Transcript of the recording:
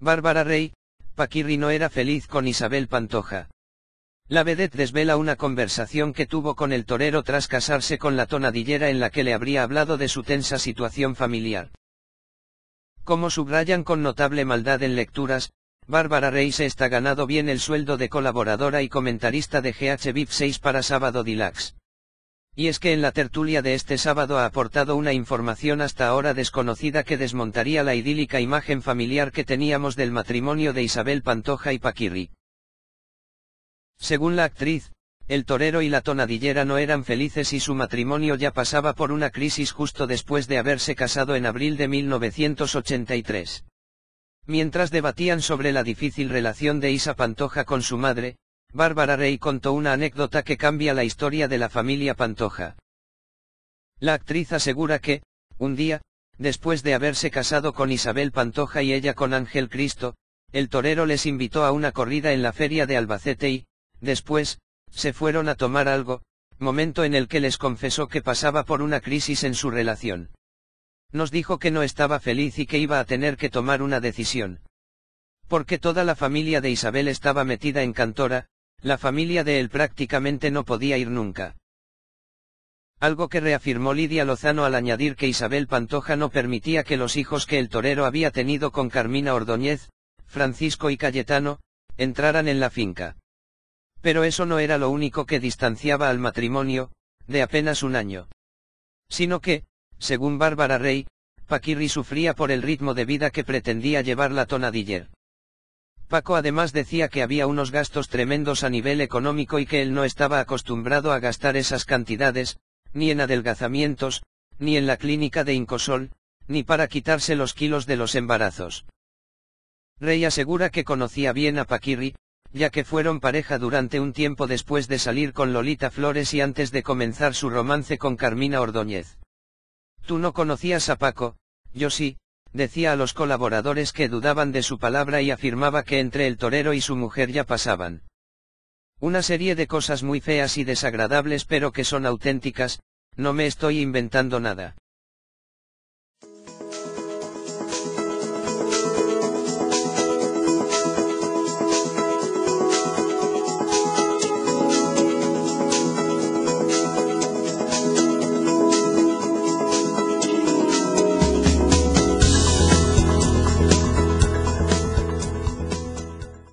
Bárbara Rey, Paquirri no era feliz con Isabel Pantoja. La vedette desvela una conversación que tuvo con el torero tras casarse con la tonadillera en la que le habría hablado de su tensa situación familiar. Como subrayan con notable maldad en lecturas, Bárbara Rey se está ganado bien el sueldo de colaboradora y comentarista de GH VIP 6 para Sábado Deluxe. Y es que en la tertulia de este sábado ha aportado una información hasta ahora desconocida que desmontaría la idílica imagen familiar que teníamos del matrimonio de Isabel Pantoja y Paquirri. Según la actriz, el torero y la tonadillera no eran felices y su matrimonio ya pasaba por una crisis justo después de haberse casado en abril de 1983. Mientras debatían sobre la difícil relación de Isa Pantoja con su madre, Bárbara Rey contó una anécdota que cambia la historia de la familia Pantoja. La actriz asegura que, un día, después de haberse casado con Isabel Pantoja y ella con Ángel Cristo, el torero les invitó a una corrida en la feria de Albacete y, después, se fueron a tomar algo, momento en el que les confesó que pasaba por una crisis en su relación. Nos dijo que no estaba feliz y que iba a tener que tomar una decisión. Porque toda la familia de Isabel estaba metida en Cantora, la familia de él prácticamente no podía ir nunca. Algo que reafirmó Lidia Lozano al añadir que Isabel Pantoja no permitía que los hijos que el torero había tenido con Carmina Ordóñez, Francisco y Cayetano, entraran en la finca. Pero eso no era lo único que distanciaba al matrimonio, de apenas un año. Sino que, según Bárbara Rey, Paquirri sufría por el ritmo de vida que pretendía llevar la tonadiller. Paco además decía que había unos gastos tremendos a nivel económico y que él no estaba acostumbrado a gastar esas cantidades, ni en adelgazamientos, ni en la clínica de Incosol, ni para quitarse los kilos de los embarazos. Rey asegura que conocía bien a Paquirri, ya que fueron pareja durante un tiempo después de salir con Lolita Flores y antes de comenzar su romance con Carmina Ordóñez. Tú no conocías a Paco, yo sí, Decía a los colaboradores que dudaban de su palabra y afirmaba que entre el torero y su mujer ya pasaban. Una serie de cosas muy feas y desagradables pero que son auténticas, no me estoy inventando nada.